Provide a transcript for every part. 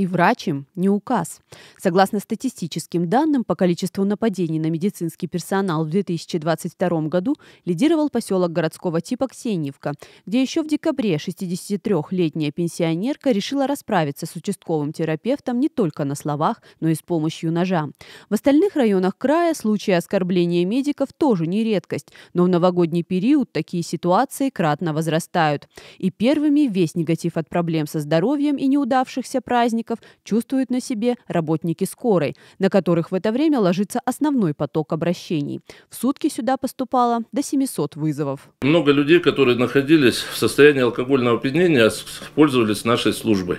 и врач им не указ. Согласно статистическим данным, по количеству нападений на медицинский персонал в 2022 году лидировал поселок городского типа Ксениевка, где еще в декабре 63-летняя пенсионерка решила расправиться с участковым терапевтом не только на словах, но и с помощью ножа. В остальных районах края случаи оскорбления медиков тоже не редкость, но в новогодний период такие ситуации кратно возрастают. И первыми весь негатив от проблем со здоровьем и неудавшихся праздников сотрудников чувствуют на себе работники скорой, на которых в это время ложится основной поток обращений. В сутки сюда поступало до 700 вызовов. Много людей, которые находились в состоянии алкогольного опьянения, пользовались нашей службой.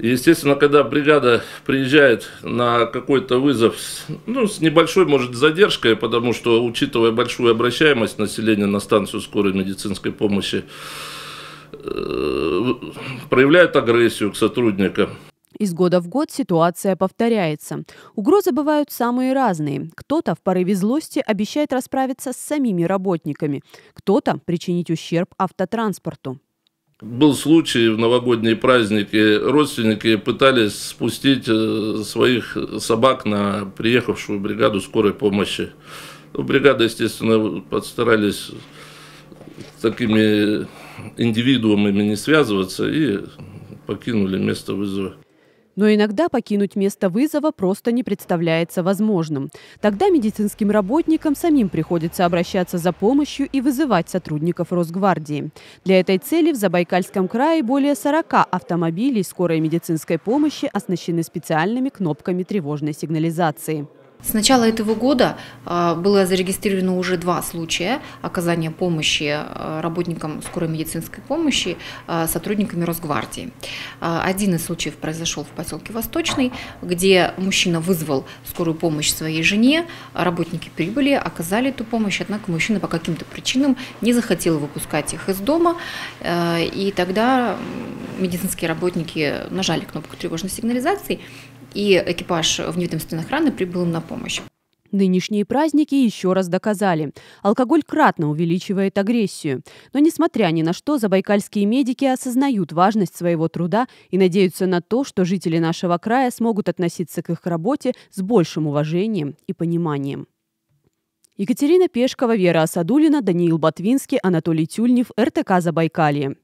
Естественно, когда бригада приезжает на какой-то вызов ну, с небольшой, может, задержкой, потому что, учитывая большую обращаемость населения на станцию скорой медицинской помощи, Э, проявляют агрессию к сотрудникам. Из года в год ситуация повторяется. Угрозы бывают самые разные. Кто-то в порыве злости обещает расправиться с самими работниками, кто-то причинить ущерб автотранспорту. Был случай в новогодние праздники, родственники пытались спустить э, своих собак на приехавшую бригаду скорой помощи. Ну, бригада, естественно, подстарались с такими индивидуумами не связываться и покинули место вызова. Но иногда покинуть место вызова просто не представляется возможным. Тогда медицинским работникам самим приходится обращаться за помощью и вызывать сотрудников Росгвардии. Для этой цели в Забайкальском крае более 40 автомобилей скорой медицинской помощи оснащены специальными кнопками тревожной сигнализации. С начала этого года а, было зарегистрировано уже два случая оказания помощи а, работникам скорой медицинской помощи а, сотрудниками Росгвардии. Один из случаев произошел в поселке Восточный, где мужчина вызвал скорую помощь своей жене, работники прибыли, оказали эту помощь, однако мужчина по каким-то причинам не захотел выпускать их из дома, и тогда медицинские работники нажали кнопку тревожной сигнализации, и экипаж вневедомственной охраны прибыл им на помощь. Нынешние праздники еще раз доказали. Алкоголь кратно увеличивает агрессию. Но несмотря ни на что, забайкальские медики осознают важность своего труда и надеются на то, что жители нашего края смогут относиться к их работе с большим уважением и пониманием. Екатерина Пешкова, Вера Асадулина, Даниил Батвинский, Анатолий Тюльнев, РТК «Забайкалье».